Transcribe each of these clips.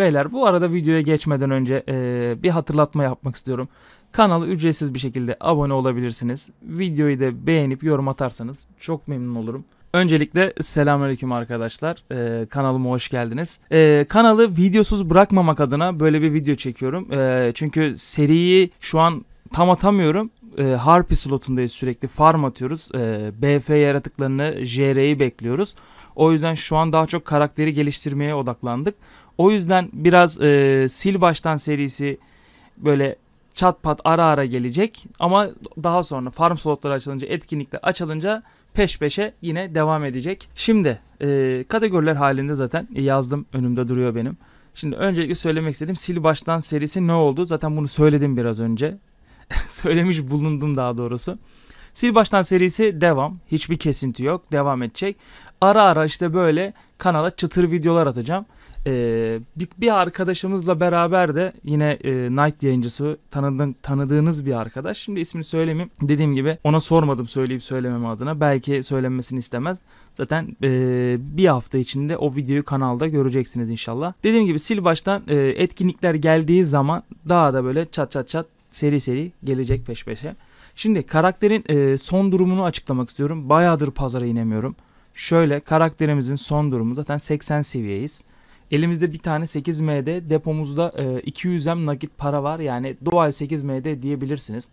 Beyler bu arada videoya geçmeden önce e, bir hatırlatma yapmak istiyorum. Kanala ücretsiz bir şekilde abone olabilirsiniz. Videoyu da beğenip yorum atarsanız çok memnun olurum. Öncelikle selamünaleyküm arkadaşlar. Ee, kanalıma hoş geldiniz. Ee, kanalı videosuz bırakmamak adına böyle bir video çekiyorum. Ee, çünkü seriyi şu an tam atamıyorum. E, Harpy slotundayız sürekli. Farm atıyoruz. E, ee, BF yaratıklarını, JR'yi bekliyoruz. O yüzden şu an daha çok karakteri geliştirmeye odaklandık. O yüzden biraz e, sil baştan serisi böyle çat pat ara ara gelecek. Ama daha sonra farm slotları açılınca, etkinlikte açılınca peş peşe yine devam edecek. Şimdi e, kategoriler halinde zaten yazdım. Önümde duruyor benim. Şimdi öncelikle söylemek istediğim sil baştan serisi ne oldu? Zaten bunu söyledim biraz önce. söylemiş bulundum daha doğrusu. Sil baştan serisi devam. Hiçbir kesinti yok. Devam edecek. Ara ara işte böyle kanala çıtır videolar atacağım. Ee, bir, bir arkadaşımızla beraber de yine e, Night yayıncısı tanıdığın, tanıdığınız bir arkadaş. Şimdi ismini söylemeyeyim. Dediğim gibi ona sormadım söyleyip söylemem adına. Belki söylenmesini istemez. Zaten e, bir hafta içinde o videoyu kanalda göreceksiniz inşallah. Dediğim gibi sil baştan e, etkinlikler geldiği zaman daha da böyle çat çat çat seri seri gelecek peş peşe. Şimdi karakterin e, son durumunu açıklamak istiyorum. Bayağıdır pazara inemiyorum. Şöyle karakterimizin son durumu zaten 80 seviyeyiz. Elimizde bir tane 8MD depomuzda e, 200M nakit para var. Yani dual 8MD diyebilirsiniz.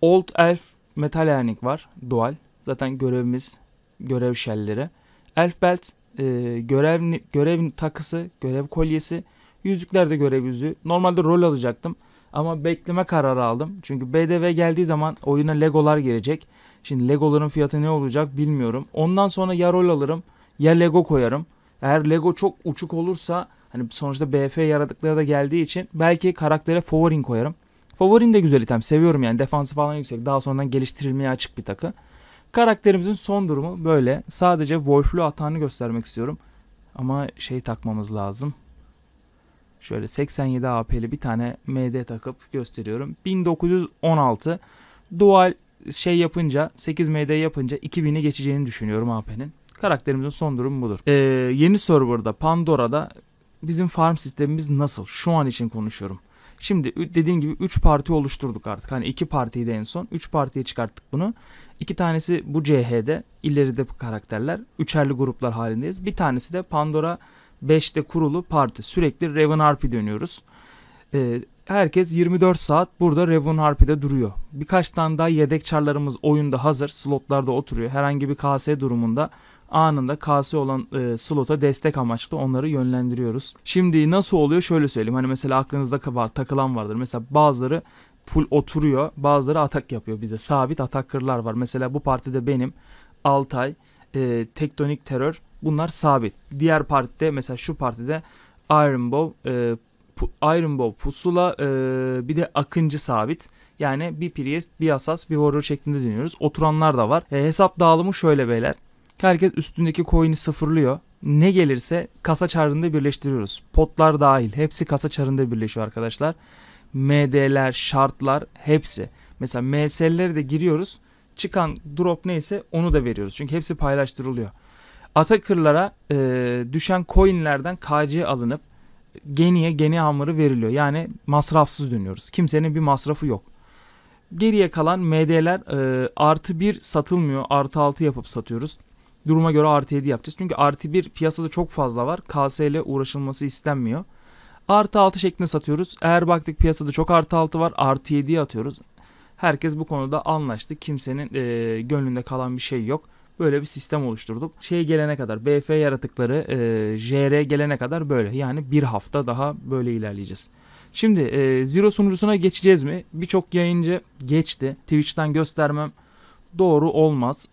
Old Elf metal ernik var dual. Zaten görevimiz görev şelleri. Elf Belt e, görev görev takısı, görev kolyesi, yüzükler de görev yüzüğü. Normalde rol alacaktım. Ama bekleme kararı aldım. Çünkü BDV geldiği zaman oyuna Legolar gelecek. Şimdi Legoların fiyatı ne olacak bilmiyorum. Ondan sonra ya rol alırım ya Lego koyarım. Eğer Lego çok uçuk olursa hani sonuçta BF yaradıkları da geldiği için belki karaktere Favorin koyarım. Favorin de güzel item. Seviyorum yani. Defansı falan yüksek. Daha sonradan geliştirilmeye açık bir takı. Karakterimizin son durumu böyle. Sadece Wolf'lu atağını göstermek istiyorum. Ama şey takmamız lazım. Şöyle 87 AP'li bir tane MD takıp gösteriyorum. 1916 dual şey yapınca 8 MD yapınca 2000'i geçeceğini düşünüyorum AP'nin. Karakterimizin son durumu budur. Ee, yeni serverda Pandora'da bizim farm sistemimiz nasıl? Şu an için konuşuyorum. Şimdi dediğim gibi 3 parti oluşturduk artık. Hani 2 partiyi de en son. 3 partiye çıkarttık bunu. 2 tanesi bu CH'de. ileride bu karakterler. Üçerli gruplar halindeyiz. Bir tanesi de Pandora 5'te kurulu parti. Sürekli Raven Harpy dönüyoruz. E, herkes 24 saat burada Raven Harpy'de duruyor. Birkaç tane daha yedek çarlarımız oyunda hazır. Slotlarda oturuyor. Herhangi bir kase durumunda anında kase olan e, slota destek amaçlı onları yönlendiriyoruz. Şimdi nasıl oluyor şöyle söyleyeyim. Hani mesela aklınızda var, takılan vardır. Mesela bazıları full oturuyor. Bazıları atak yapıyor bize. Sabit atakırlar var. Mesela bu partide benim Altay, e, tektonik terör bunlar sabit. Diğer partide mesela şu partide Iron Bow, e, Iron Bow pusula e, bir de akıncı sabit. Yani bir priest, bir asas, bir warrior şeklinde dönüyoruz. Oturanlar da var. E, hesap dağılımı şöyle beyler. Herkes üstündeki coin'i sıfırlıyor. Ne gelirse kasa çarında birleştiriyoruz. Potlar dahil. Hepsi kasa çarında birleşiyor arkadaşlar. MD'ler, şartlar hepsi. Mesela MS'lere de giriyoruz çıkan drop neyse onu da veriyoruz. Çünkü hepsi paylaştırılıyor. Atakırlara e, düşen coinlerden KC alınıp geniye geni hamuru veriliyor. Yani masrafsız dönüyoruz. Kimsenin bir masrafı yok. Geriye kalan MD'ler e, artı 1 satılmıyor. Artı 6 yapıp satıyoruz. Duruma göre artı 7 yapacağız. Çünkü artı 1 piyasada çok fazla var. KS ile uğraşılması istenmiyor. Artı 6 şeklinde satıyoruz. Eğer baktık piyasada çok artı 6 var. Artı 7'ye atıyoruz. Herkes bu konuda anlaştı. Kimsenin e, gönlünde kalan bir şey yok. Böyle bir sistem oluşturduk. Şey gelene kadar BF yaratıkları e, JR gelene kadar böyle. Yani bir hafta daha böyle ilerleyeceğiz. Şimdi e, Zero sunucusuna geçeceğiz mi? Birçok yayıncı geçti. Twitch'ten göstermem doğru olmaz.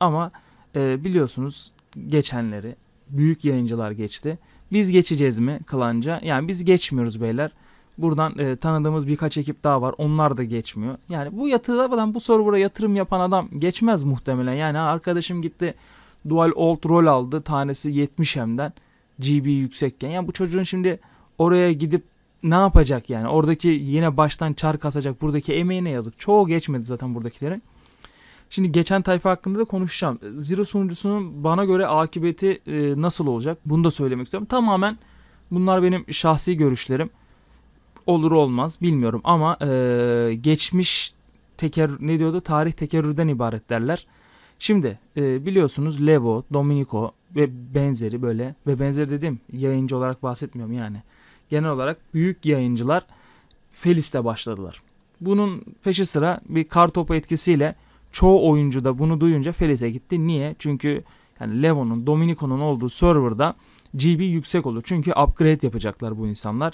Ama e, biliyorsunuz geçenleri büyük yayıncılar geçti. Biz geçeceğiz mi Klanca? Yani biz geçmiyoruz beyler. Buradan e, tanıdığımız birkaç ekip daha var. Onlar da geçmiyor. Yani bu yatırımdan bu server'a yatırım yapan adam geçmez muhtemelen. Yani arkadaşım gitti dual alt rol aldı. Tanesi 70 hemden. GB yüksekken. Yani bu çocuğun şimdi oraya gidip ne yapacak yani? Oradaki yine baştan çar kasacak. Buradaki emeğine yazık. Çoğu geçmedi zaten buradakilerin. Şimdi geçen tayfa hakkında da konuşacağım. Zero sunucusunun bana göre akıbeti e, nasıl olacak? Bunu da söylemek istiyorum. Tamamen bunlar benim şahsi görüşlerim olur olmaz bilmiyorum ama e, geçmiş teker ne diyordu tarih tekerrürden ibaret derler. Şimdi e, biliyorsunuz Levo, Dominico ve benzeri böyle ve benzer dedim yayıncı olarak bahsetmiyorum yani. Genel olarak büyük yayıncılar Felis'te başladılar. Bunun peşi sıra bir kartopu etkisiyle çoğu oyuncu da bunu duyunca Felis'e gitti. Niye? Çünkü yani Levo'nun, Dominico'nun olduğu serverda GB yüksek olur. Çünkü upgrade yapacaklar bu insanlar.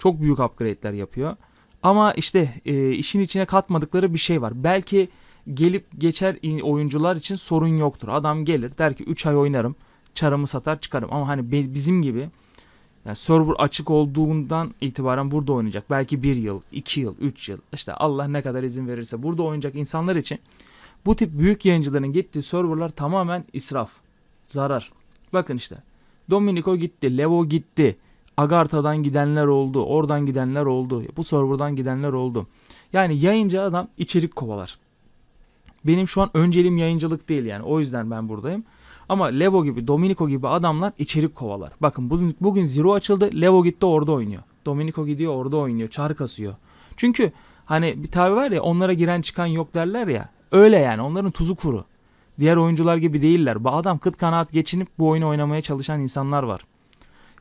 Çok büyük upgrade'ler yapıyor. Ama işte e, işin içine katmadıkları bir şey var. Belki gelip geçer oyuncular için sorun yoktur. Adam gelir der ki 3 ay oynarım. Çarımı satar çıkarım. Ama hani bizim gibi yani server açık olduğundan itibaren burada oynayacak. Belki 1 yıl, 2 yıl, 3 yıl işte Allah ne kadar izin verirse burada oynayacak insanlar için bu tip büyük yayıncıların gittiği serverlar tamamen israf, zarar. Bakın işte Dominico gitti, Levo gitti. Agartadan gidenler oldu. Oradan gidenler oldu. Bu serverdan gidenler oldu. Yani yayıncı adam içerik kovalar. Benim şu an önceliğim yayıncılık değil yani. O yüzden ben buradayım. Ama Levo gibi, Dominico gibi adamlar içerik kovalar. Bakın bugün, bugün Zero açıldı. Levo gitti orada oynuyor. Dominico gidiyor orada oynuyor. Çar kasıyor. Çünkü hani bir tabi var ya onlara giren çıkan yok derler ya. Öyle yani onların tuzu kuru. Diğer oyuncular gibi değiller. Bu adam kıt kanaat geçinip bu oyunu oynamaya çalışan insanlar var.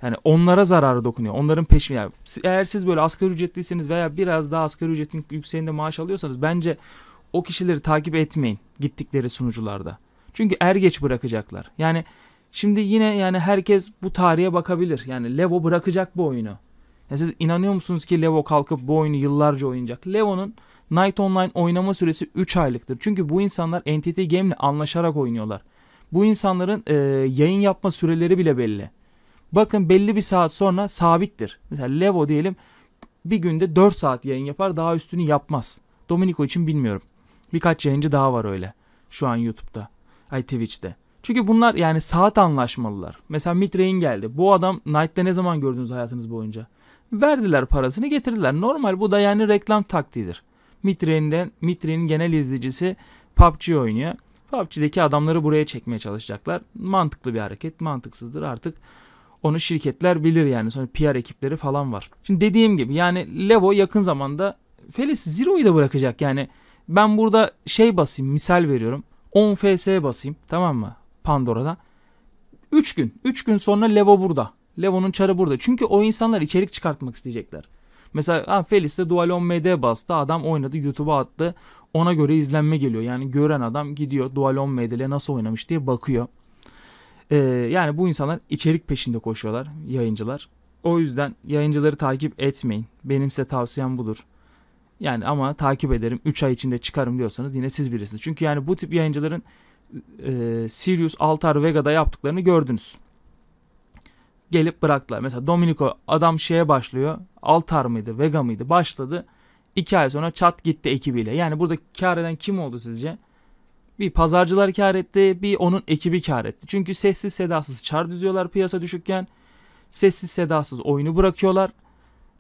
Yani onlara zararı dokunuyor. Onların peşine. yani eğer siz böyle asgari ücretliyseniz veya biraz daha asgari ücretin yükseğinde maaş alıyorsanız bence o kişileri takip etmeyin gittikleri sunucularda. Çünkü er geç bırakacaklar. Yani şimdi yine yani herkes bu tarihe bakabilir. Yani Levo bırakacak bu oyunu. Ya siz inanıyor musunuz ki Levo kalkıp bu oyunu yıllarca oynayacak? Levo'nun Night Online oynama süresi 3 aylıktır. Çünkü bu insanlar Entity Game'le anlaşarak oynuyorlar. Bu insanların e, yayın yapma süreleri bile belli. Bakın belli bir saat sonra sabittir. Mesela Levo diyelim bir günde 4 saat yayın yapar daha üstünü yapmaz. Dominico için bilmiyorum. Birkaç yayıncı daha var öyle şu an YouTube'da. Ay Twitch'te. Çünkü bunlar yani saat anlaşmalılar. Mesela Mitre'in geldi. Bu adam Knight'te ne zaman gördünüz hayatınız boyunca? Verdiler parasını getirdiler. Normal bu da yani reklam taktiğidir. Mitrain'den Mitrain'in genel izleyicisi PUBG oynuyor. PUBG'deki adamları buraya çekmeye çalışacaklar. Mantıklı bir hareket, mantıksızdır artık. Onu şirketler bilir yani. Sonra PR ekipleri falan var. Şimdi dediğim gibi yani Levo yakın zamanda Felis Zero'yu da bırakacak. Yani ben burada şey basayım misal veriyorum. 10 FS basayım tamam mı? Pandora'da. 3 gün. 3 gün sonra Levo burada. Levo'nun çarı burada. Çünkü o insanlar içerik çıkartmak isteyecekler. Mesela ha, ah, Felis de Dual 10 MD bastı. Adam oynadı YouTube'a attı. Ona göre izlenme geliyor. Yani gören adam gidiyor Dual 10 MD nasıl oynamış diye bakıyor. Ee, yani bu insanlar içerik peşinde koşuyorlar yayıncılar. O yüzden yayıncıları takip etmeyin. Benim size tavsiyem budur. Yani ama takip ederim 3 ay içinde çıkarım diyorsanız yine siz bilirsiniz. Çünkü yani bu tip yayıncıların e, Sirius Altar Vega'da yaptıklarını gördünüz. Gelip bıraktılar. Mesela Dominico adam şeye başlıyor. Altar mıydı Vega mıydı başladı. 2 ay sonra çat gitti ekibiyle. Yani burada kar eden kim oldu sizce? Bir pazarcılar kar etti, bir onun ekibi kar etti. Çünkü sessiz sedasız çar düzüyorlar piyasa düşükken. Sessiz sedasız oyunu bırakıyorlar.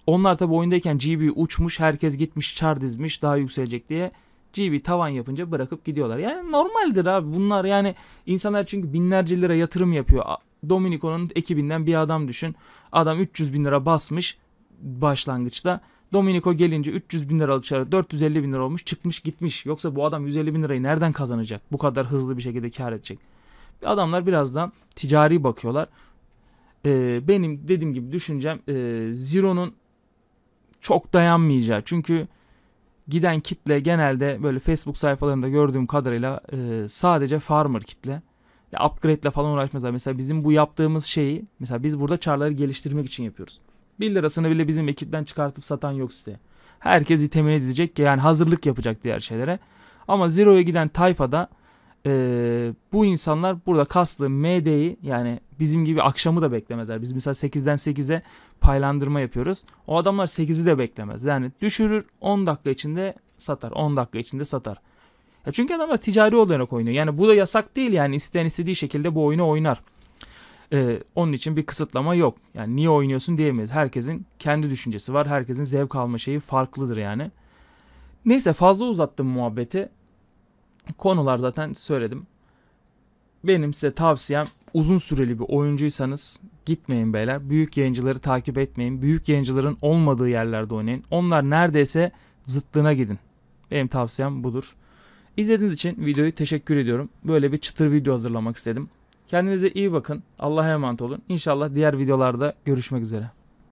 Onlar tabi oyundayken GB uçmuş, herkes gitmiş çar dizmiş daha yükselecek diye. GB tavan yapınca bırakıp gidiyorlar. Yani normaldir abi bunlar yani insanlar çünkü binlerce lira yatırım yapıyor. Dominico'nun ekibinden bir adam düşün. Adam 300 bin lira basmış başlangıçta. Dominico gelince 300 bin liralık çare 450 bin lira olmuş çıkmış gitmiş. Yoksa bu adam 150 bin lirayı nereden kazanacak? Bu kadar hızlı bir şekilde kar edecek. Adamlar biraz da ticari bakıyorlar. Ee, benim dediğim gibi düşüncem e, Zero'nun çok dayanmayacağı. Çünkü giden kitle genelde böyle Facebook sayfalarında gördüğüm kadarıyla e, sadece farmer kitle. Ya upgrade ile falan uğraşmazlar. Mesela bizim bu yaptığımız şeyi mesela biz burada çarları geliştirmek için yapıyoruz. 1 lirasını bile bizim ekipten çıkartıp satan yok site. Herkes itemini dizecek ki yani hazırlık yapacak diğer şeylere. Ama Zero'ya giden tayfada e, bu insanlar burada kastığı MD'yi yani bizim gibi akşamı da beklemezler. Biz mesela 8'den 8'e paylandırma yapıyoruz. O adamlar 8'i de beklemez. Yani düşürür 10 dakika içinde satar. 10 dakika içinde satar. Ya çünkü adamlar ticari olarak oynuyor. Yani bu da yasak değil yani isteyen istediği şekilde bu oyunu oynar. Ee, onun için bir kısıtlama yok. Yani niye oynuyorsun diyemeyiz. Herkesin kendi düşüncesi var. Herkesin zevk alma şeyi farklıdır yani. Neyse fazla uzattım muhabbeti. Konular zaten söyledim. Benim size tavsiyem uzun süreli bir oyuncuysanız gitmeyin beyler. Büyük yayıncıları takip etmeyin. Büyük yayıncıların olmadığı yerlerde oynayın. Onlar neredeyse zıttına gidin. Benim tavsiyem budur. İzlediğiniz için videoyu teşekkür ediyorum. Böyle bir çıtır video hazırlamak istedim. Kendinize iyi bakın. Allah'a emanet olun. İnşallah diğer videolarda görüşmek üzere.